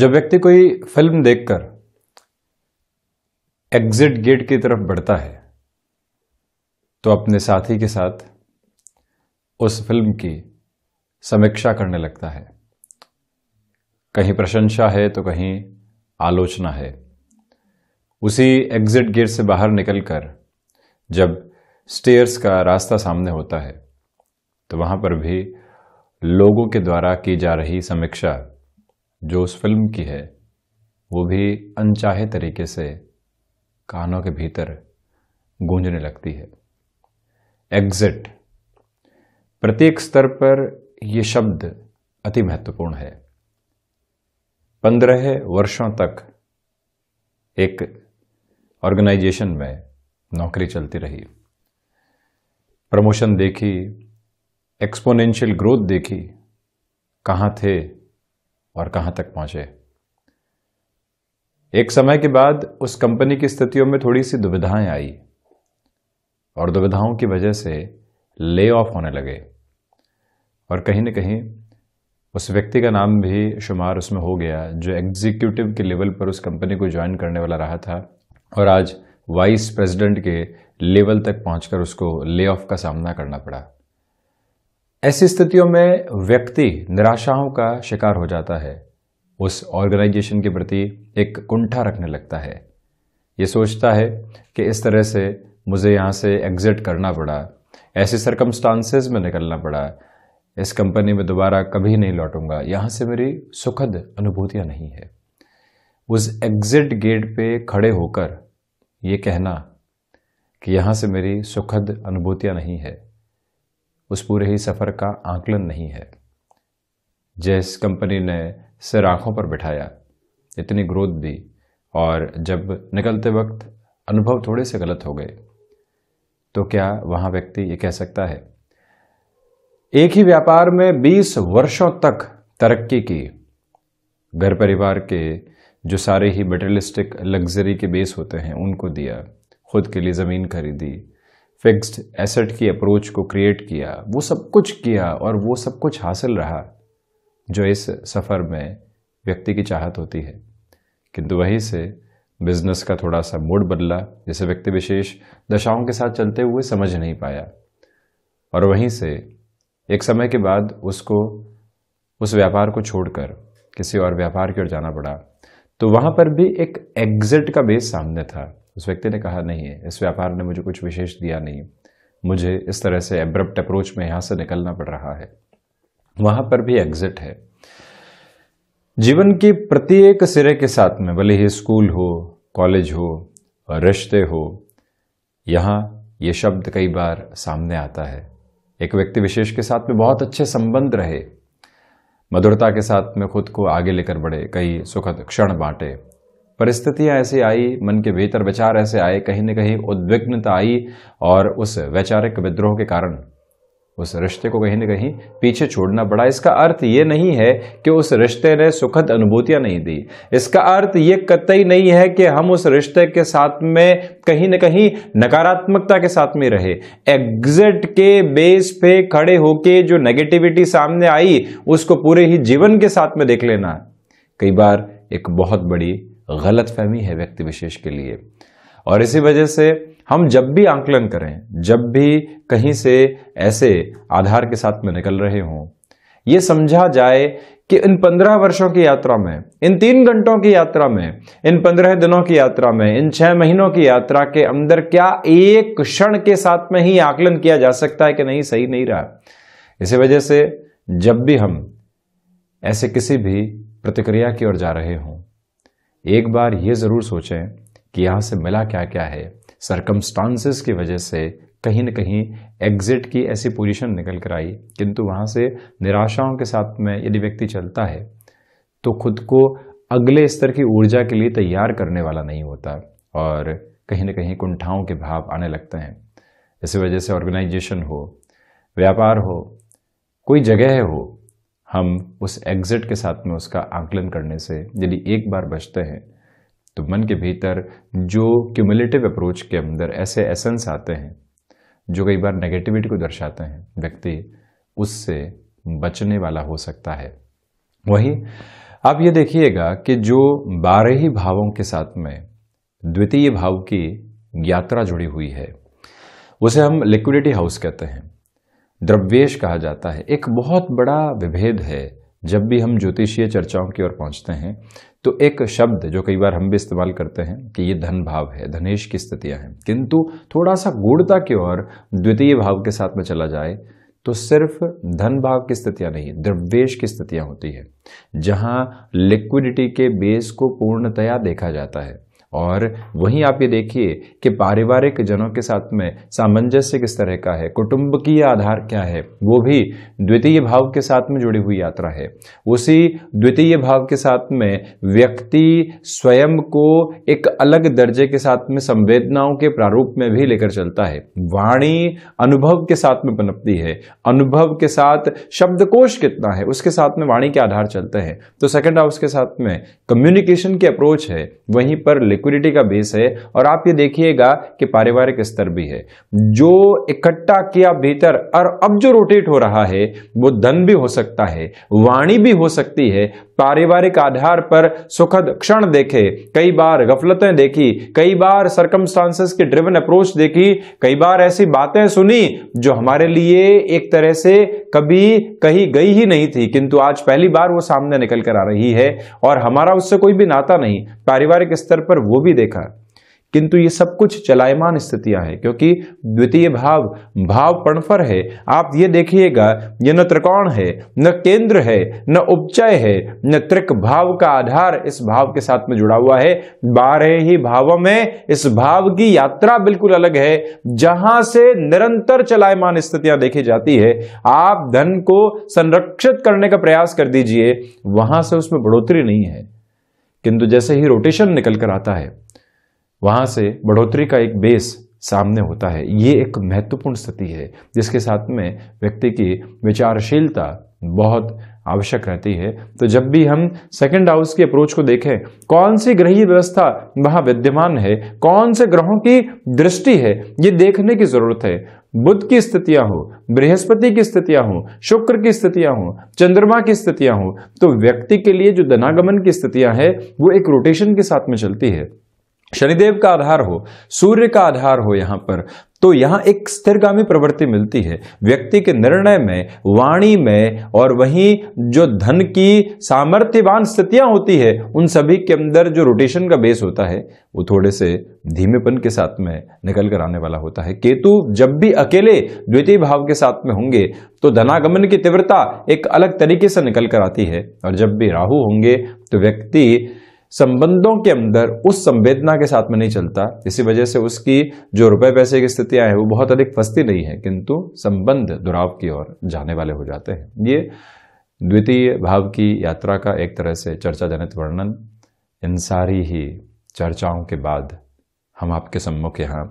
जब व्यक्ति कोई फिल्म देखकर एग्जिट गेट की तरफ बढ़ता है तो अपने साथी के साथ उस फिल्म की समीक्षा करने लगता है कहीं प्रशंसा है तो कहीं आलोचना है उसी एग्जिट गेट से बाहर निकलकर जब स्टेयर्स का रास्ता सामने होता है तो वहां पर भी लोगों के द्वारा की जा रही समीक्षा जो उस फिल्म की है वो भी अनचाहे तरीके से कानों के भीतर गूंजने लगती है एग्जिट प्रत्येक स्तर पर यह शब्द अति महत्वपूर्ण है पंद्रह वर्षों तक एक ऑर्गेनाइजेशन में नौकरी चलती रही प्रमोशन देखी एक्सपोनेंशियल ग्रोथ देखी कहाँ थे और कहां तक पहुंचे एक समय के बाद उस कंपनी की स्थितियों में थोड़ी सी दुविधाएं आई और दुविधाओं की वजह से ले ऑफ होने लगे और कहीं ना कहीं उस व्यक्ति का नाम भी शुमार उसमें हो गया जो एग्जीक्यूटिव के लेवल पर उस कंपनी को ज्वाइन करने वाला रहा था और आज वाइस प्रेसिडेंट के लेवल तक पहुंचकर उसको ले ऑफ का सामना करना पड़ा ऐसी स्थितियों में व्यक्ति निराशाओं का शिकार हो जाता है उस ऑर्गेनाइजेशन के प्रति एक कुंठा रखने लगता है ये सोचता है कि इस तरह से मुझे यहाँ से एग्ज़िट करना पड़ा ऐसे सरकमस्टांसेस में निकलना पड़ा इस कंपनी में दोबारा कभी नहीं लौटूंगा यहाँ से मेरी सुखद अनुभूतियाँ नहीं है उस एग्ज़िट गेट पे खड़े होकर ये कहना कि यहाँ से मेरी सुखद अनुभूतियाँ नहीं है उस पूरे ही सफ़र का आकलन नहीं है जिस कंपनी ने सिर आँखों पर बिठाया इतनी ग्रोथ दी और जब निकलते वक्त अनुभव थोड़े से गलत हो गए तो क्या वहां व्यक्ति ये कह सकता है एक ही व्यापार में 20 वर्षों तक तरक्की की घर परिवार के जो सारे ही मेटेलिस्टिक लग्जरी के बेस होते हैं उनको दिया खुद के लिए ज़मीन खरीदी फिक्स्ड एसेट की अप्रोच को क्रिएट किया वो सब कुछ किया और वो सब कुछ हासिल रहा जो इस सफ़र में व्यक्ति की चाहत होती है किंतु वहीं से बिजनेस का थोड़ा सा मूड बदला जिसे व्यक्ति विशेष दशाओं के साथ चलते हुए समझ नहीं पाया और वहीं से एक समय के बाद उसको उस व्यापार को छोड़कर किसी और व्यापार की ओर जाना पड़ा तो वहाँ पर भी एक एग्जिट का बेस सामने था उस व्यक्ति ने कहा नहीं है इस व्यापार ने मुझे कुछ विशेष दिया नहीं मुझे इस तरह से एब्रप्ट अप्रोच में यहाँ से निकलना पड़ रहा है वहाँ पर भी एग्जिट है जीवन के प्रत्येक सिरे के साथ में भले ही स्कूल हो कॉलेज हो रिश्ते हो यहाँ ये शब्द कई बार सामने आता है एक व्यक्ति विशेष के साथ में बहुत अच्छे संबंध रहे मधुरता के साथ में खुद को आगे लेकर बढ़े कई सुखद क्षण बांटे परिस्थितियां ऐसी आई मन के भीतर विचार ऐसे आए कहीं न कहीं उद्विग्नता आई और उस वैचारिक विद्रोह के कारण उस रिश्ते को कहीं ना कहीं पीछे छोड़ना पड़ा इसका अर्थ ये नहीं है कि उस रिश्ते ने सुखद अनुभूतियां नहीं दी इसका अर्थ ये कतई नहीं है कि हम उस रिश्ते के साथ में कहीं ना कहीं नकारात्मकता के साथ में रहे एग्जिट के बेस पे खड़े होके जो नेगेटिविटी सामने आई उसको पूरे ही जीवन के साथ में देख लेना कई बार एक बहुत बड़ी गलत फहमी है व्यक्ति विशेष के लिए और इसी वजह से हम जब भी आंकलन करें जब भी कहीं से ऐसे आधार के साथ में निकल रहे हों ये समझा जाए कि इन पंद्रह वर्षों की यात्रा में इन तीन घंटों की यात्रा में इन पंद्रह दिनों की यात्रा में इन छह महीनों की यात्रा के अंदर क्या एक क्षण के साथ में ही आकलन किया जा सकता है कि नहीं सही नहीं रहा इसी वजह से जब भी हम ऐसे किसी भी प्रतिक्रिया की ओर जा रहे हों एक बार ये ज़रूर सोचें कि यहाँ से मिला क्या क्या है सरकमस्टांसेस की वजह से कहीं ना कहीं एग्जिट की ऐसी पोजीशन निकल कर आई किंतु वहाँ से निराशाओं के साथ में यदि व्यक्ति चलता है तो खुद को अगले स्तर की ऊर्जा के लिए तैयार करने वाला नहीं होता और कहीं ना कहीं कुंठाओं के भाव आने लगते हैं इसी वजह से ऑर्गेनाइजेशन हो व्यापार हो कोई जगह हो हम उस एग्जिट के साथ में उसका आकलन करने से यदि एक बार बचते हैं तो मन के भीतर जो क्यूमुलेटिव अप्रोच के अंदर ऐसे एसेंस आते हैं जो कई बार नेगेटिविटी को दर्शाते हैं व्यक्ति उससे बचने वाला हो सकता है वही आप ये देखिएगा कि जो बारह ही भावों के साथ में द्वितीय भाव की यात्रा जुड़ी हुई है उसे हम लिक्विडिटी हाउस कहते हैं द्रव्येश कहा जाता है एक बहुत बड़ा विभेद है जब भी हम ज्योतिषीय चर्चाओं की ओर पहुंचते हैं तो एक शब्द जो कई बार हम भी इस्तेमाल करते हैं कि ये धन भाव है धनेश की स्थितियां हैं किंतु थोड़ा सा गूढ़ता की ओर द्वितीय भाव के साथ में चला जाए तो सिर्फ धन भाव की स्थितियां नहीं द्रव्येश की स्थितियां होती है जहां लिक्विडिटी के बेस को पूर्णतया देखा जाता है और वहीं आप ये देखिए कि पारिवारिक जनों के साथ में सामंजस्य किस तरह का है कुटुंब की आधार क्या है वो भी द्वितीय भाव के साथ में जुड़ी हुई यात्रा है उसी द्वितीय भाव के साथ में व्यक्ति स्वयं को एक अलग दर्जे के साथ में संवेदनाओं के प्रारूप में भी लेकर चलता है वाणी अनुभव के साथ में पनपती है अनुभव के साथ शब्दकोश कितना है उसके साथ में वाणी के आधार चलते हैं तो सेकेंड हाउस के साथ में कम्युनिकेशन की अप्रोच है वहीं पर लिक्विड सिक्योरिटी का बेस है और आप ये देखिएगा कि पारिवारिक स्तर भी है जो इकट्ठा किया भीतर और अब जो रोटेट हो रहा है वो धन भी हो सकता है वाणी भी हो सकती है पारिवारिक आधार पर सुखद क्षण देखे कई बार गफलतें देखी कई बार सर्कमस्टांसेस की ड्रिवन अप्रोच देखी कई बार ऐसी बातें सुनी जो हमारे लिए एक तरह से कभी कही गई ही नहीं थी किंतु आज पहली बार वो सामने निकल कर आ रही है और हमारा उससे कोई भी नाता नहीं पारिवारिक स्तर पर वो भी देखा किंतु ये सब कुछ चलायमान स्थितियां हैं क्योंकि द्वितीय भाव भाव पणफर है आप ये देखिएगा ये न त्रिकोण है न केंद्र है न उपचय है न त्रिक भाव का आधार इस भाव के साथ में जुड़ा हुआ है बारह ही भावों में इस भाव की यात्रा बिल्कुल अलग है जहां से निरंतर चलायमान स्थितियां देखी जाती है आप धन को संरक्षित करने का प्रयास कर दीजिए वहां से उसमें बढ़ोतरी नहीं है किंतु जैसे ही रोटेशन निकल कर आता है वहां से बढ़ोतरी का एक बेस सामने होता है ये एक महत्वपूर्ण स्थिति है जिसके साथ में व्यक्ति की विचारशीलता बहुत आवश्यक रहती है तो जब भी हम सेकंड हाउस की अप्रोच को देखें कौन सी ग्रही व्यवस्था वहां विद्यमान है कौन से ग्रहों की दृष्टि है ये देखने की जरूरत है बुद्ध की स्थितियां हो बृहस्पति की स्थितियां हो शुक्र की स्थितियां हो चंद्रमा की स्थितियां हो तो व्यक्ति के लिए जो धनागमन की स्थितियां हैं वो एक रोटेशन के साथ में चलती है शनिदेव का आधार हो सूर्य का आधार हो यहाँ पर तो यहाँ एक स्थिरगामी प्रवृत्ति मिलती है व्यक्ति के निर्णय में वाणी में और वहीं जो धन की सामर्थ्यवान स्थितियां होती है उन सभी के अंदर जो रोटेशन का बेस होता है वो थोड़े से धीमेपन के साथ में निकल कर आने वाला होता है केतु जब भी अकेले द्वितीय भाव के साथ में होंगे तो धनागमन की तीव्रता एक अलग तरीके से निकल कर आती है और जब भी राहु होंगे तो व्यक्ति संबंधों के अंदर उस संवेदना के साथ में नहीं चलता इसी वजह से उसकी जो रुपए पैसे की स्थितियां हैं वो बहुत अधिक फंसती नहीं है किंतु संबंध दुराव की ओर जाने वाले हो जाते हैं ये द्वितीय भाव की यात्रा का एक तरह से चर्चा जनित वर्णन इन सारी ही चर्चाओं के बाद हम आपके सम्मुख यहाँ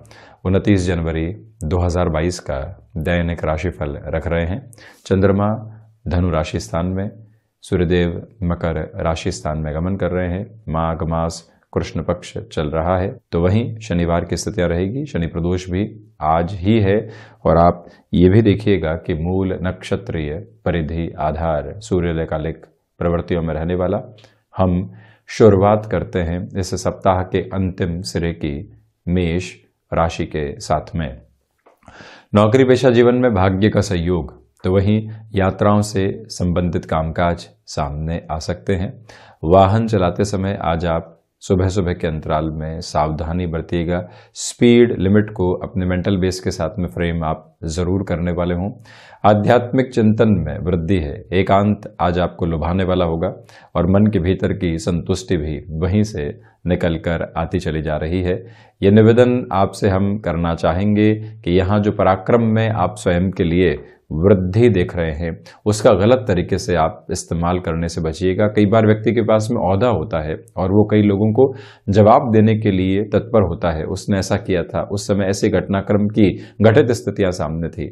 उनतीस जनवरी 2022 का दैनिक राशिफल रख रहे हैं चंद्रमा धनु राशि स्थान में सूर्यदेव मकर राशि स्थान में गमन कर रहे हैं माघ मास कृष्ण पक्ष चल रहा है तो वहीं शनिवार की स्थितियां रहेगी शनि प्रदोष भी आज ही है और आप ये भी देखिएगा कि मूल नक्षत्रीय परिधि आधार सूर्यकालिक प्रवृत्तियों में रहने वाला हम शुरुआत करते हैं इस सप्ताह के अंतिम सिरे की मेष राशि के साथ में नौकरी पेशा जीवन में भाग्य का सहयोग तो वहीं यात्राओं से संबंधित कामकाज सामने आ सकते हैं वाहन चलाते समय आज आप सुबह सुबह के अंतराल में सावधानी बरतिएगा स्पीड लिमिट को अपने मेंटल बेस के साथ में फ्रेम आप ज़रूर करने वाले हों आध्यात्मिक चिंतन में वृद्धि है एकांत आज आपको लुभाने वाला होगा और मन के भीतर की संतुष्टि भी वहीं से निकल कर आती चली जा रही है ये निवेदन आपसे हम करना चाहेंगे कि यहाँ जो पराक्रम में आप स्वयं के लिए वृद्धि देख रहे हैं उसका गलत तरीके से आप इस्तेमाल करने से बचिएगा कई बार व्यक्ति के पास में अहदा होता है और वो कई लोगों को जवाब देने के लिए तत्पर होता है उसने ऐसा किया था उस समय ऐसे घटनाक्रम की घटित स्थितियां सामने थी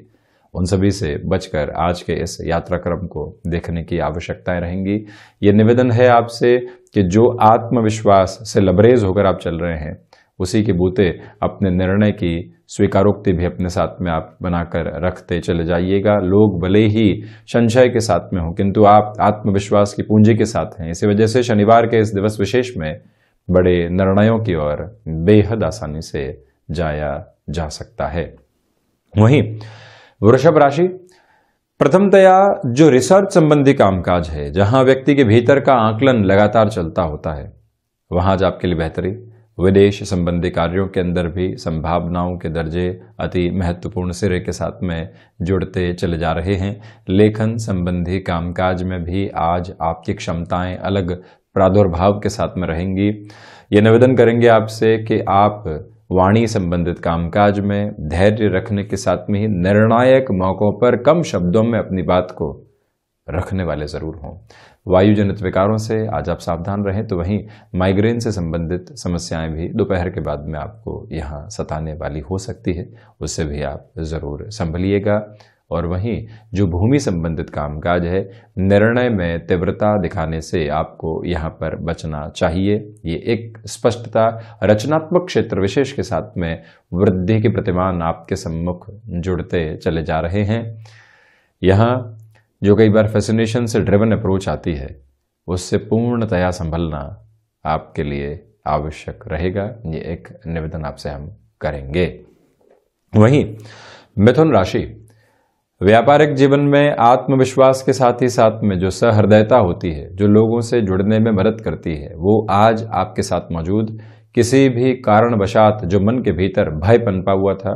उन सभी से बचकर आज के इस यात्राक्रम को देखने की आवश्यकताएं रहेंगी ये निवेदन है आपसे कि जो आत्मविश्वास से लबरेज होकर आप चल रहे हैं उसी के बूते अपने निर्णय की स्वीकारोक्ति भी अपने साथ में आप बनाकर रखते चले जाइएगा लोग भले ही संशय के साथ में हों किंतु आप आत्मविश्वास की पूंजी के साथ हैं इसी वजह से शनिवार के इस दिवस विशेष में बड़े निर्णयों की ओर बेहद आसानी से जाया जा सकता है वहीं वृषभ राशि प्रथमतया जो रिसर्च संबंधी कामकाज है जहां व्यक्ति के भीतर का आकलन लगातार चलता होता है वहां आज आपके लिए बेहतरी विदेश संबंधी कार्यों के अंदर भी संभावनाओं के दर्जे अति महत्वपूर्ण सिरे के साथ में जुड़ते चले जा रहे हैं लेखन संबंधी कामकाज में भी आज आपकी क्षमताएं अलग प्रादुर्भाव के साथ में रहेंगी ये निवेदन करेंगे आपसे कि आप वाणी संबंधित कामकाज में धैर्य रखने के साथ में ही निर्णायक मौक़ों पर कम शब्दों में अपनी बात को रखने वाले ज़रूर हों वायुजनित विकारों से आज आप सावधान रहें तो वहीं माइग्रेन से संबंधित समस्याएं भी दोपहर के बाद में आपको यहाँ सताने वाली हो सकती है उससे भी आप ज़रूर संभलिएगा और वहीं जो भूमि संबंधित कामकाज है निर्णय में तीव्रता दिखाने से आपको यहाँ पर बचना चाहिए ये एक स्पष्टता रचनात्मक क्षेत्र विशेष के साथ में वृद्धि के प्रतिमान आपके सम्मुख जुड़ते चले जा रहे हैं यहाँ जो कई बार फैसिनेशन से ड्रिवन अप्रोच आती है उससे पूर्णतया संभलना आपके लिए आवश्यक रहेगा ये एक निवेदन आपसे हम करेंगे वहीं मिथुन राशि व्यापारिक जीवन में आत्मविश्वास के साथ ही साथ में जो सहृदयता होती है जो लोगों से जुड़ने में मदद करती है वो आज आपके साथ मौजूद किसी भी कारणवशात जो मन के भीतर भय पनपा हुआ था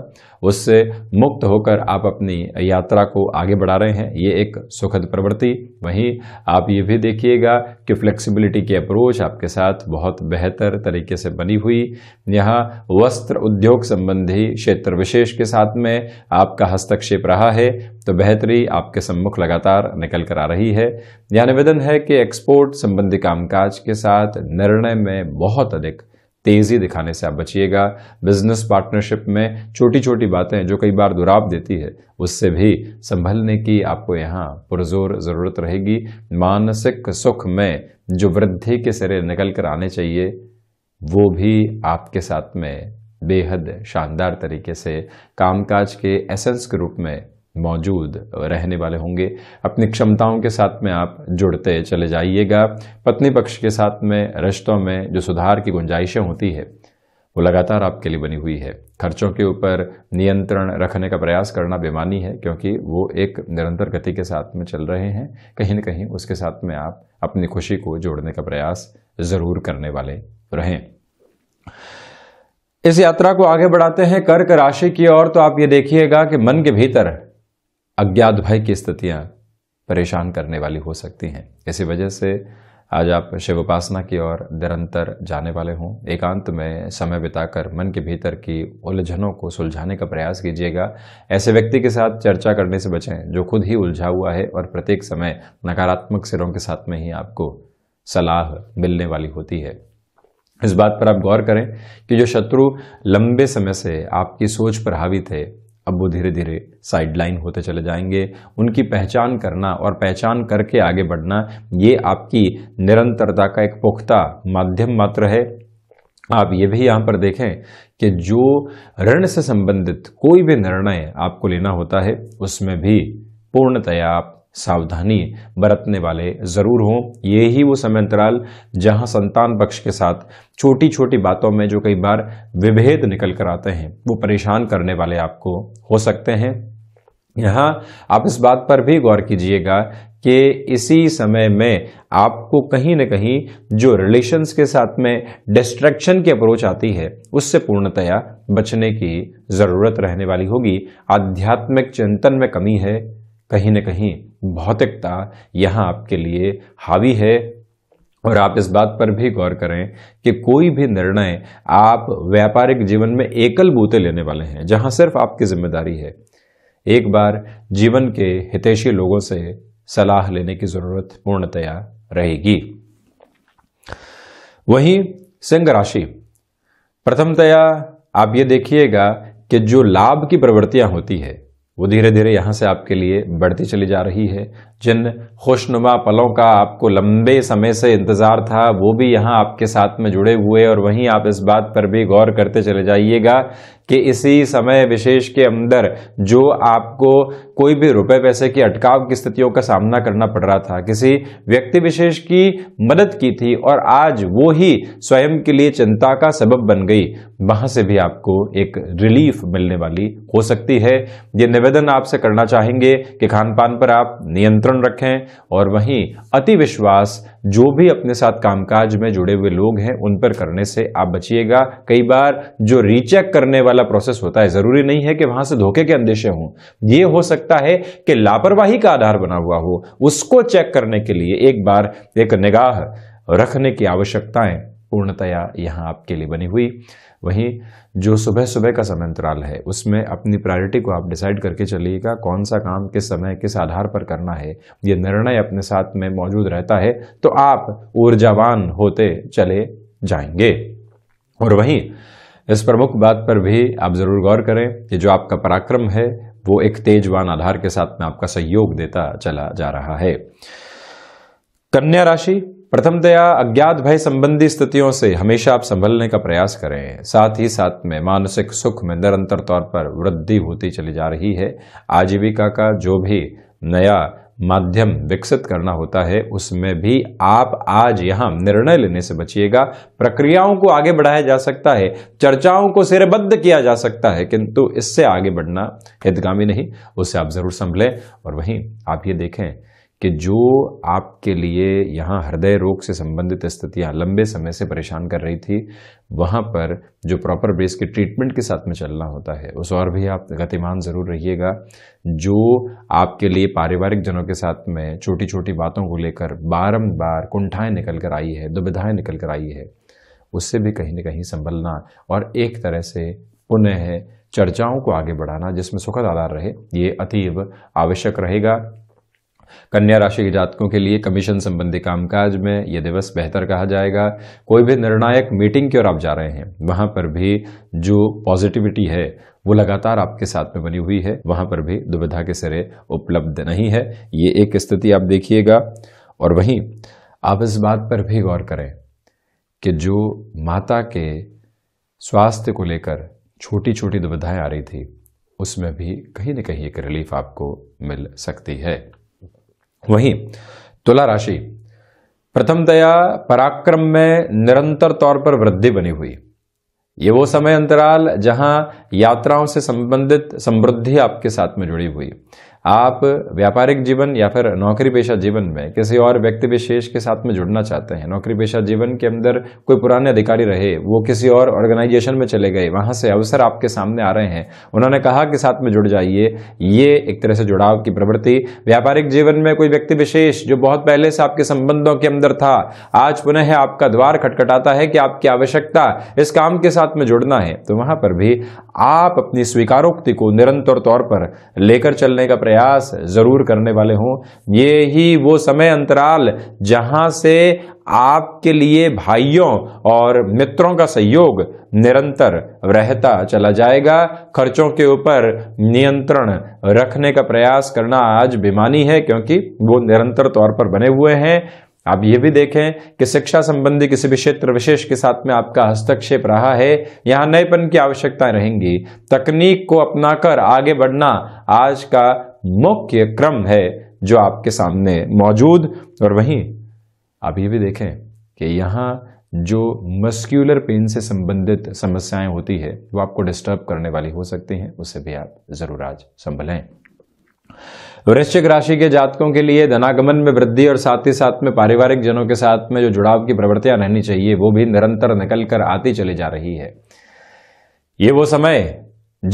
उससे मुक्त होकर आप अपनी यात्रा को आगे बढ़ा रहे हैं ये एक सुखद प्रवृत्ति वहीं आप ये भी देखिएगा कि फ्लेक्सिबिलिटी की अप्रोच आपके साथ बहुत बेहतर तरीके से बनी हुई यहाँ वस्त्र उद्योग संबंधी क्षेत्र विशेष के साथ में आपका हस्तक्षेप रहा है तो बेहतरी आपके सम्मुख लगातार निकल कर आ रही है यह निवेदन है कि एक्सपोर्ट संबंधी कामकाज के साथ निर्णय में बहुत अधिक तेज़ी दिखाने से आप बचिएगा बिजनेस पार्टनरशिप में छोटी छोटी बातें जो कई बार दुराब देती है उससे भी संभलने की आपको यहाँ पुरजोर ज़रूरत रहेगी मानसिक सुख में जो वृद्धि के सिरे निकल कर आने चाहिए वो भी आपके साथ में बेहद शानदार तरीके से कामकाज के एसेंस के रूप में मौजूद रहने वाले होंगे अपनी क्षमताओं के साथ में आप जुड़ते चले जाइएगा पत्नी पक्ष के साथ में रिश्तों में जो सुधार की गुंजाइशें होती है वो लगातार आपके लिए बनी हुई है खर्चों के ऊपर नियंत्रण रखने का प्रयास करना बेमानी है क्योंकि वो एक निरंतर गति के साथ में चल रहे हैं कहीं ना कहीं उसके साथ में आप अपनी खुशी को जोड़ने का प्रयास ज़रूर करने वाले रहें इस यात्रा को आगे बढ़ाते हैं कर्क राशि की ओर तो आप ये देखिएगा कि मन के भीतर अज्ञात भय की स्थितियाँ परेशान करने वाली हो सकती हैं इसी वजह से आज आप शिव उपासना की ओर निरंतर जाने वाले हों एकांत में समय बिताकर मन के भीतर की उलझनों को सुलझाने का प्रयास कीजिएगा ऐसे व्यक्ति के साथ चर्चा करने से बचें जो खुद ही उलझा हुआ है और प्रत्येक समय नकारात्मक सिरों के साथ में ही आपको सलाह मिलने वाली होती है इस बात पर आप गौर करें कि जो शत्रु लंबे समय से आपकी सोच पर हावी थे अब वो धीरे धीरे साइडलाइन होते चले जाएंगे उनकी पहचान करना और पहचान करके आगे बढ़ना ये आपकी निरंतरता का एक पुख्ता माध्यम मात्र है आप ये भी यहाँ पर देखें कि जो ऋण से संबंधित कोई भी निर्णय आपको लेना होता है उसमें भी पूर्णतया आप सावधानी बरतने वाले ज़रूर हों ये ही वो समय अंतराल जहाँ संतान पक्ष के साथ छोटी छोटी बातों में जो कई बार विभेद निकल कर आते हैं वो परेशान करने वाले आपको हो सकते हैं यहाँ आप इस बात पर भी गौर कीजिएगा कि इसी समय में आपको कहीं ना कहीं जो रिलेशन्स के साथ में डिस्ट्रैक्शन की अप्रोच आती है उससे पूर्णतया बचने की ज़रूरत रहने वाली होगी आध्यात्मिक चिंतन में कमी है कहीं ना कहीं भौतिकता यहाँ आपके लिए हावी है और आप इस बात पर भी गौर करें कि कोई भी निर्णय आप व्यापारिक जीवन में एकल बूते लेने वाले हैं जहां सिर्फ आपकी जिम्मेदारी है एक बार जीवन के हितैषी लोगों से सलाह लेने की जरूरत पूर्णतया रहेगी वहीं सिंह राशि प्रथमतया आप ये देखिएगा कि जो लाभ की प्रवृत्तियां होती है वो धीरे धीरे यहाँ से आपके लिए बढ़ती चली जा रही है जिन खुशनुमा पलों का आपको लंबे समय से इंतज़ार था वो भी यहाँ आपके साथ में जुड़े हुए और वहीं आप इस बात पर भी गौर करते चले जाइएगा कि इसी समय विशेष के अंदर जो आपको कोई भी रुपए पैसे की अटकाव की स्थितियों का सामना करना पड़ रहा था किसी व्यक्ति विशेष की मदद की थी और आज वो ही स्वयं के लिए चिंता का सबब बन गई वहां से भी आपको एक रिलीफ मिलने वाली हो सकती है ये निवेदन आपसे करना चाहेंगे कि खान पान पर आप नियंत्रण रखें और वहीं अति विश्वास जो भी अपने साथ कामकाज में जुड़े हुए लोग हैं उन पर करने से आप बचिएगा कई बार जो रीचेक करने वाला प्रोसेस होता है जरूरी नहीं है कि वहां से धोखे के अंदेशे हों ये हो सकता है कि लापरवाही का आधार बना हुआ हो उसको चेक करने के लिए एक बार एक निगाह रखने की आवश्यकताएं पूर्णतया यहां आपके लिए बनी हुई वहीं जो सुबह सुबह का समय अंतराल है उसमें अपनी प्रायोरिटी को आप डिसाइड करके चलिएगा कौन सा काम किस समय किस आधार पर करना है ये निर्णय अपने साथ में मौजूद रहता है तो आप ऊर्जावान होते चले जाएंगे और वहीं इस प्रमुख बात पर भी आप ज़रूर गौर करें कि जो आपका पराक्रम है वो एक तेजवान आधार के साथ में आपका सहयोग देता चला जा रहा है कन्या राशि प्रथमतया अज्ञात भय संबंधी स्थितियों से हमेशा आप संभलने का प्रयास करें साथ ही साथ में मानसिक सुख में निरंतर तौर पर वृद्धि होती चली जा रही है आजीविका का जो भी नया माध्यम विकसित करना होता है उसमें भी आप आज यहां निर्णय लेने से बचिएगा प्रक्रियाओं को आगे बढ़ाया जा सकता है चर्चाओं को सिरबद्ध किया जा सकता है किंतु इससे आगे बढ़ना हितगामी नहीं उससे आप जरूर संभलें और वहीं आप ये देखें कि जो आपके लिए यहाँ हृदय रोग से संबंधित स्थितियाँ लंबे समय से परेशान कर रही थी वहाँ पर जो प्रॉपर बेस के ट्रीटमेंट के साथ में चलना होता है उस और भी आप गतिमान ज़रूर रहिएगा जो आपके लिए पारिवारिक जनों के साथ में छोटी छोटी बातों को लेकर बारम्बार कुंठाएँ निकल कर आई है दुविधाएँ निकल कर आई है उससे भी कहीं ना कहीं संभलना और एक तरह से पुनः चर्चाओं को आगे बढ़ाना जिसमें सुखद आधार रहे ये अतीब आवश्यक रहेगा कन्या राशि के जातकों के लिए कमीशन संबंधी कामकाज में यह दिवस बेहतर कहा जाएगा कोई भी निर्णायक मीटिंग की ओर आप जा रहे हैं वहां पर भी जो पॉजिटिविटी है वो लगातार आपके साथ में बनी हुई है वहां पर भी दुविधा के सिरे उपलब्ध नहीं है ये एक स्थिति आप देखिएगा और वहीं आप इस बात पर भी गौर करें कि जो माता के स्वास्थ्य को लेकर छोटी छोटी दुविधाएं आ रही थी उसमें भी कहीं ना कहीं एक रिलीफ आपको मिल सकती है वहीं तुला राशि प्रथमतया पराक्रम में निरंतर तौर पर वृद्धि बनी हुई ये वो समय अंतराल जहां यात्राओं से संबंधित समृद्धि आपके साथ में जुड़ी हुई आप व्यापारिक जीवन या फिर नौकरी पेशा जीवन में किसी और व्यक्ति विशेष के साथ में जुड़ना चाहते हैं नौकरी पेशा जीवन के अंदर कोई पुराने अधिकारी रहे वो किसी और ऑर्गेनाइजेशन में चले गए वहाँ से अवसर आपके सामने आ रहे हैं उन्होंने कहा कि साथ में जुड़ जाइए ये एक तरह से जुड़ाव की प्रवृत्ति व्यापारिक जीवन में कोई व्यक्ति विशेष जो बहुत पहले से आपके संबंधों के अंदर था आज पुनः आपका द्वार खटखटाता है कि आपकी आवश्यकता इस काम के साथ में जुड़ना है तो वहाँ पर भी आप अपनी स्वीकारोक्ति को निरंतर तौर पर लेकर चलने का प्रयास जरूर करने वाले हों ये ही वो समय अंतराल जहां से आपके लिए भाइयों और मित्रों का सहयोग निरंतर रहता चला जाएगा खर्चों के ऊपर नियंत्रण रखने का प्रयास करना आज बेमानी है क्योंकि वो निरंतर तौर पर बने हुए हैं आप ये भी देखें कि शिक्षा संबंधी किसी भी क्षेत्र विशेष के साथ में आपका हस्तक्षेप रहा है यहाँ नएपन की आवश्यकताएं रहेंगी तकनीक को अपनाकर आगे बढ़ना आज का मुख्य क्रम है जो आपके सामने मौजूद और वहीं आप ये भी देखें कि यहाँ जो मस्क्यूलर पेन से संबंधित समस्याएं होती है वो आपको डिस्टर्ब करने वाली हो सकती हैं उसे भी आप ज़रूर आज संभलें वृश्चिक राशि के जातकों के लिए धनागमन में वृद्धि और साथ ही साथ में पारिवारिक जनों के साथ में जो जुड़ाव की प्रवृत्तियां रहनी चाहिए वो भी निरंतर निकल कर आती चली जा रही है ये वो समय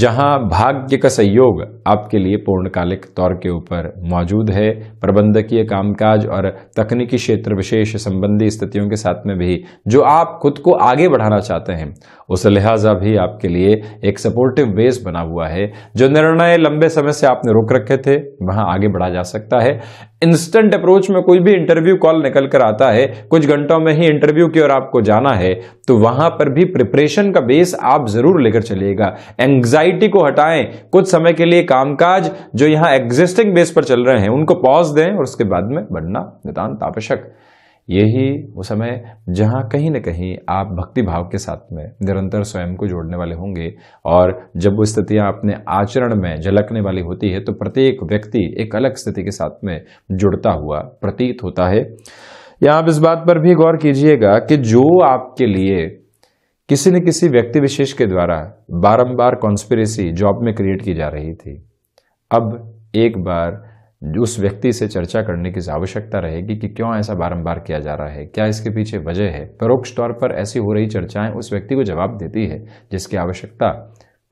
जहां भाग्य का सहयोग आपके लिए पूर्णकालिक तौर के ऊपर मौजूद है प्रबंधकीय कामकाज और तकनीकी क्षेत्र विशेष संबंधी स्थितियों के साथ में भी जो आप खुद को आगे बढ़ाना चाहते हैं उस लिहाजा भी आपके लिए एक सपोर्टिव बेस बना हुआ है जो निर्णय लंबे समय से आपने रोक रखे थे वहां आगे बढ़ा जा सकता है इंस्टेंट अप्रोच में कोई भी इंटरव्यू कॉल निकल कर आता है कुछ घंटों में ही इंटरव्यू की ओर आपको जाना है तो वहां पर भी प्रिपरेशन का बेस आप जरूर लेकर चलिएगा एंग्जाइटी को हटाएं कुछ समय के लिए कामकाज जो यहां एग्जिस्टिंग बेस पर चल रहे हैं उनको पॉज दें और उसके बाद में बढ़ना नितान्त आवश्यक यही वो समय जहाँ कहीं ना कहीं आप भक्ति भाव के साथ में निरंतर स्वयं को जोड़ने वाले होंगे और जब वो स्थितियाँ अपने आचरण में झलकने वाली होती है तो प्रत्येक व्यक्ति एक अलग स्थिति के साथ में जुड़ता हुआ प्रतीत होता है या आप इस बात पर भी गौर कीजिएगा कि जो आपके लिए किसी न किसी व्यक्ति विशेष के द्वारा बारम्बार कॉन्स्पिरेसी जॉब में क्रिएट की जा रही थी अब एक बार उस व्यक्ति से चर्चा करने की आवश्यकता रहेगी कि क्यों ऐसा बारंबार किया जा रहा है क्या इसके पीछे वजह है परोक्ष तौर पर ऐसी हो रही चर्चाएं उस व्यक्ति को जवाब देती है जिसकी आवश्यकता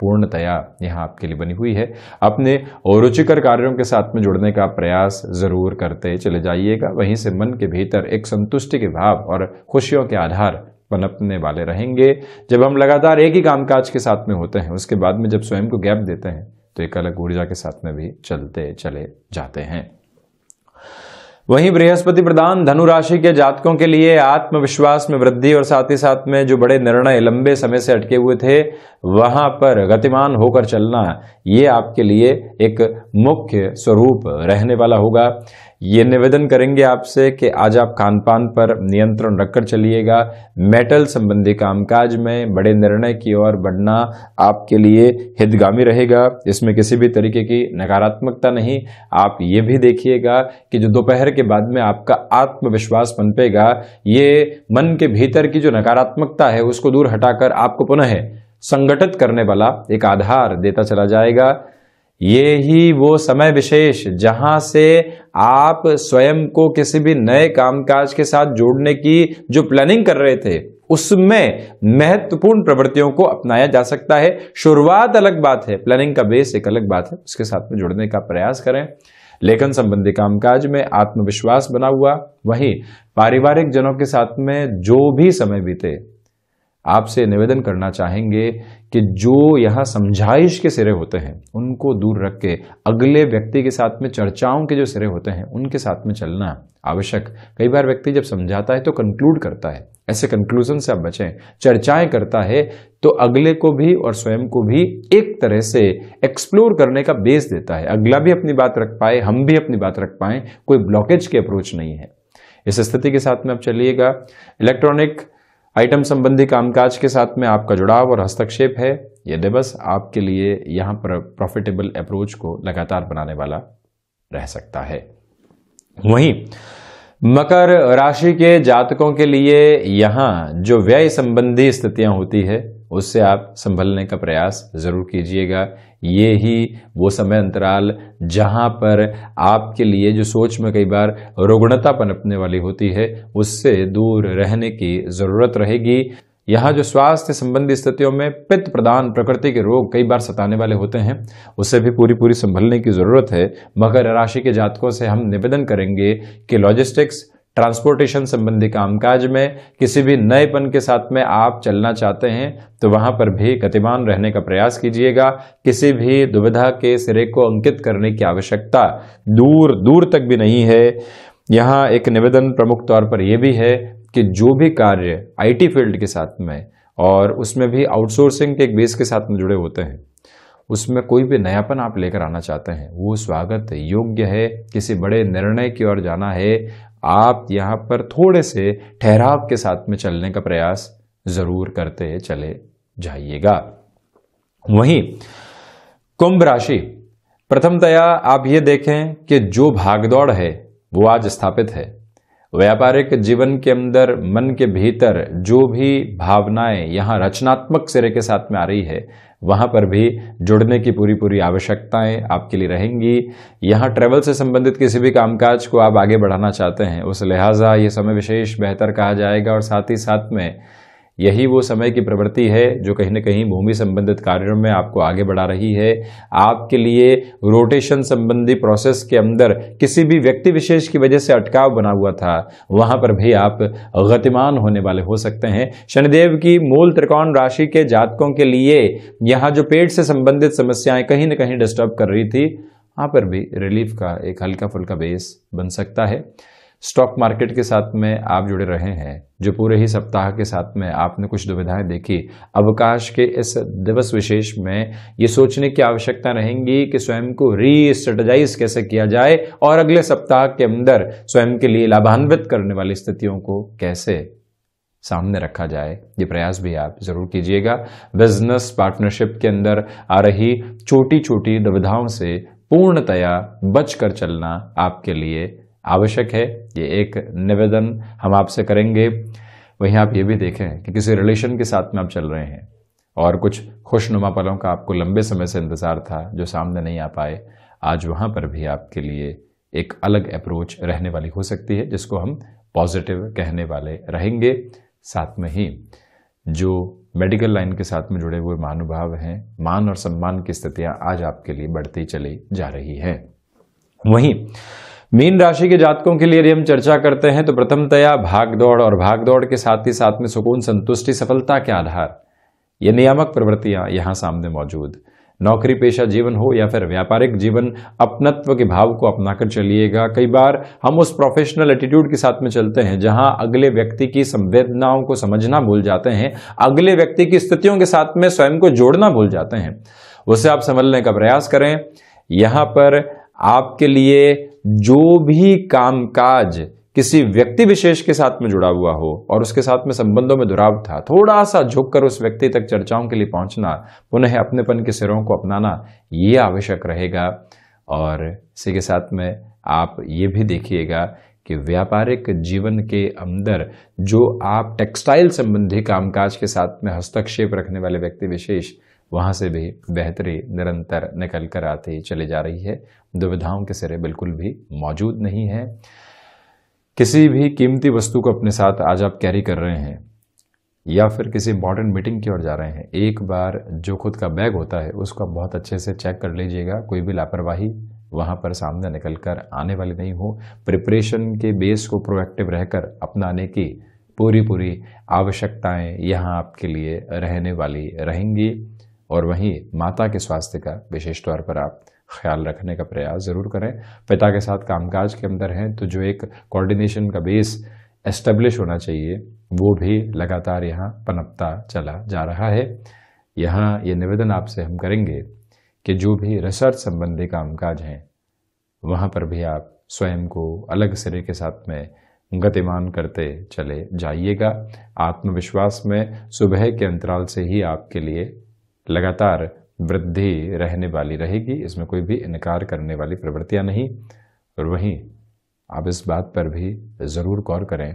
पूर्णतया यहाँ आपके लिए बनी हुई है अपने रुचिकर कार्यों के साथ में जुड़ने का प्रयास जरूर करते चले जाइएगा वहीं से मन के भीतर एक संतुष्टि के भाव और खुशियों के आधार पनपने वाले रहेंगे जब हम लगातार एक ही कामकाज के साथ में होते हैं उसके बाद में जब स्वयं को गैप देते हैं तो एक अलग ऊर्जा के साथ में भी चलते चले जाते हैं वहीं बृहस्पति प्रदान धनु राशि के जातकों के लिए आत्मविश्वास में वृद्धि और साथ ही साथ में जो बड़े निर्णय लंबे समय से अटके हुए थे वहां पर गतिमान होकर चलना ये आपके लिए एक मुख्य स्वरूप रहने वाला होगा ये निवेदन करेंगे आपसे कि आज आप खान पान पर नियंत्रण रखकर चलिएगा मेटल संबंधी कामकाज में बड़े निर्णय की ओर बढ़ना आपके लिए हितगामी रहेगा इसमें किसी भी तरीके की नकारात्मकता नहीं आप ये भी देखिएगा कि जो दोपहर के बाद में आपका आत्मविश्वास पनपेगा ये मन के भीतर की जो नकारात्मकता है उसको दूर हटाकर आपको पुनः संगठित करने वाला एक आधार देता चला जाएगा ये ही वो समय विशेष जहां से आप स्वयं को किसी भी नए कामकाज के साथ जोड़ने की जो प्लानिंग कर रहे थे उसमें महत्वपूर्ण प्रवृत्तियों को अपनाया जा सकता है शुरुआत अलग बात है प्लानिंग का बेस एक अलग बात है उसके साथ में जुड़ने का प्रयास करें लेखन संबंधी कामकाज में आत्मविश्वास बना हुआ वहीं पारिवारिक जनों के साथ में जो भी समय बीते आपसे निवेदन करना चाहेंगे कि जो यहाँ समझाइश के सिरे होते हैं उनको दूर रख के अगले व्यक्ति के साथ में चर्चाओं के जो सिरे होते हैं उनके साथ में चलना आवश्यक कई बार व्यक्ति जब समझाता है तो कंक्लूड करता है ऐसे कंक्लूजन से आप बचें चर्चाएं करता है तो अगले को भी और स्वयं को भी एक तरह से एक्सप्लोर करने का बेस देता है अगला भी अपनी बात रख पाए हम भी अपनी बात रख पाए कोई ब्लॉकेज की अप्रोच नहीं है इस स्थिति के साथ में आप चलिएगा इलेक्ट्रॉनिक आइटम संबंधी कामकाज के साथ में आपका जुड़ाव और हस्तक्षेप है यह दिवस आपके लिए यहां पर प्रॉफिटेबल अप्रोच को लगातार बनाने वाला रह सकता है वहीं मकर राशि के जातकों के लिए यहां जो व्यय संबंधी स्थितियां होती है उससे आप संभलने का प्रयास ज़रूर कीजिएगा ये ही वो समय अंतराल जहाँ पर आपके लिए जो सोच में कई बार रुग्णता पनपने वाली होती है उससे दूर रहने की ज़रूरत रहेगी यहाँ जो स्वास्थ्य संबंधी स्थितियों में पित्त प्रदान प्रकृति के रोग कई बार सताने वाले होते हैं उससे भी पूरी पूरी संभलने की ज़रूरत है मकर राशि के जातकों से हम निवेदन करेंगे कि लॉजिस्टिक्स ट्रांसपोर्टेशन संबंधी कामकाज में किसी भी नएपन के साथ में आप चलना चाहते हैं तो वहां पर भी गतिमान रहने का प्रयास कीजिएगा किसी भी दुविधा के सिरे को अंकित करने की आवश्यकता दूर दूर तक भी नहीं है यहाँ एक निवेदन प्रमुख तौर पर यह भी है कि जो भी कार्य आईटी फील्ड के साथ में और उसमें भी आउटसोर्सिंग के एक बेस के साथ में जुड़े होते हैं उसमें कोई भी नयापन आप लेकर आना चाहते हैं वो स्वागत योग्य है किसी बड़े निर्णय की ओर जाना है आप यहाँ पर थोड़े से ठहराव के साथ में चलने का प्रयास ज़रूर करते चले जाइएगा वहीं कुंभ राशि प्रथमतया आप ये देखें कि जो भागदौड़ है वो आज स्थापित है व्यापारिक जीवन के अंदर मन के भीतर जो भी भावनाएं यहाँ रचनात्मक सिरे के साथ में आ रही है वहाँ पर भी जुड़ने की पूरी पूरी आवश्यकताएं आपके लिए रहेंगी यहाँ ट्रेवल से संबंधित किसी भी कामकाज को आप आगे बढ़ाना चाहते हैं उस लिहाजा ये समय विशेष बेहतर कहा जाएगा और साथ ही साथ में यही वो समय की प्रवृत्ति है जो कहीं ना कहीं भूमि संबंधित कार्यों में आपको आगे बढ़ा रही है आपके लिए रोटेशन संबंधी प्रोसेस के अंदर किसी भी व्यक्ति विशेष की वजह से अटकाव बना हुआ था वहां पर भी आप गतिमान होने वाले हो सकते हैं शनिदेव की मूल त्रिकोण राशि के जातकों के लिए यहाँ जो पेट से संबंधित समस्याएं कहीं ना कहीं डिस्टर्ब कर रही थी वहां पर भी रिलीफ का एक हल्का फुल्का बेस बन सकता है स्टॉक मार्केट के साथ में आप जुड़े रहे हैं जो पूरे ही सप्ताह के साथ में आपने कुछ दुविधाएं देखी अवकाश के इस दिवस विशेष में ये सोचने की आवश्यकता रहेगी कि स्वयं को री कैसे किया जाए और अगले सप्ताह के अंदर स्वयं के लिए लाभान्वित करने वाली स्थितियों को कैसे सामने रखा जाए ये प्रयास भी आप जरूर कीजिएगा बिजनेस पार्टनरशिप के अंदर आ रही छोटी छोटी दुविधाओं से पूर्णतया बचकर चलना आपके लिए आवश्यक है ये एक निवेदन हम आपसे करेंगे वहीं आप ये भी देखें कि किसी रिलेशन के साथ में आप चल रहे हैं और कुछ खुशनुमा पलों का आपको लंबे समय से इंतज़ार था जो सामने नहीं आ पाए आज वहाँ पर भी आपके लिए एक अलग अप्रोच रहने वाली हो सकती है जिसको हम पॉजिटिव कहने वाले रहेंगे साथ में ही जो मेडिकल लाइन के साथ में जुड़े हुए महानुभाव हैं मान और सम्मान की स्थितियां आज आपके लिए बढ़ती चली जा रही हैं वहीं मीन राशि के जातकों के लिए यदि हम चर्चा करते हैं तो प्रथमतया तया भागदौड़ और भागदौड़ के साथ ही साथ में सुकून संतुष्टि सफलता के आधार ये नियामक प्रवृत्तियां यहां सामने मौजूद नौकरी पेशा जीवन हो या फिर व्यापारिक जीवन अपनत्व के भाव को अपना कर चलिएगा कई बार हम उस प्रोफेशनल एटीट्यूड के साथ में चलते हैं जहां अगले व्यक्ति की संवेदनाओं को समझना भूल जाते हैं अगले व्यक्ति की स्थितियों के साथ में स्वयं को जोड़ना भूल जाते हैं उसे आप समझने का प्रयास करें यहां पर आपके लिए जो भी कामकाज किसी व्यक्ति विशेष के साथ में जुड़ा हुआ हो और उसके साथ में संबंधों में दुराव था थोड़ा सा झुककर उस व्यक्ति तक चर्चाओं के लिए पहुंचना पुनः अपनेपन के सिरों को अपनाना ये आवश्यक रहेगा और इसी के साथ में आप ये भी देखिएगा कि व्यापारिक जीवन के अंदर जो आप टेक्सटाइल संबंधी कामकाज के साथ में हस्तक्षेप रखने वाले व्यक्ति विशेष वहाँ से भी बेहतरी निरंतर निकल कर आती चली जा रही है दुविधाओं के सिरे बिल्कुल भी मौजूद नहीं है किसी भी कीमती वस्तु को अपने साथ आज आप कैरी कर रहे हैं या फिर किसी इंपॉर्टेंट मीटिंग की ओर जा रहे हैं एक बार जो खुद का बैग होता है उसको आप बहुत अच्छे से चेक कर लीजिएगा कोई भी लापरवाही वहाँ पर सामने निकल कर आने वाली नहीं हो प्रिपरेशन के बेस को प्रोएक्टिव रहकर अपनाने की पूरी पूरी आवश्यकताएं यहाँ आपके लिए रहने वाली रहेंगी और वहीं माता के स्वास्थ्य का विशेष तौर पर आप ख्याल रखने का प्रयास ज़रूर करें पिता के साथ कामकाज के अंदर हैं तो जो एक कोऑर्डिनेशन का बेस एस्टेब्लिश होना चाहिए वो भी लगातार यहाँ पनपता चला जा रहा है यहाँ ये यह निवेदन आपसे हम करेंगे कि जो भी रिसर्च संबंधी कामकाज हैं वहाँ पर भी आप स्वयं को अलग सिरे के साथ में गतिमान करते चले जाइएगा आत्मविश्वास में सुबह के अंतराल से ही आपके लिए लगातार वृद्धि रहने वाली रहेगी इसमें कोई भी इनकार करने वाली प्रवृत्तियां नहीं और वहीं आप इस बात पर भी ज़रूर गौर करें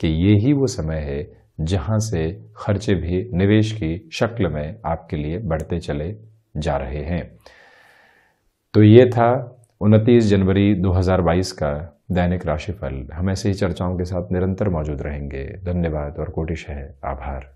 कि ये ही वो समय है जहां से खर्चे भी निवेश की शक्ल में आपके लिए बढ़ते चले जा रहे हैं तो ये था 29 जनवरी 2022 का दैनिक राशिफल हम ऐसे ही चर्चाओं के साथ निरंतर मौजूद रहेंगे धन्यवाद और कोटिश है आभार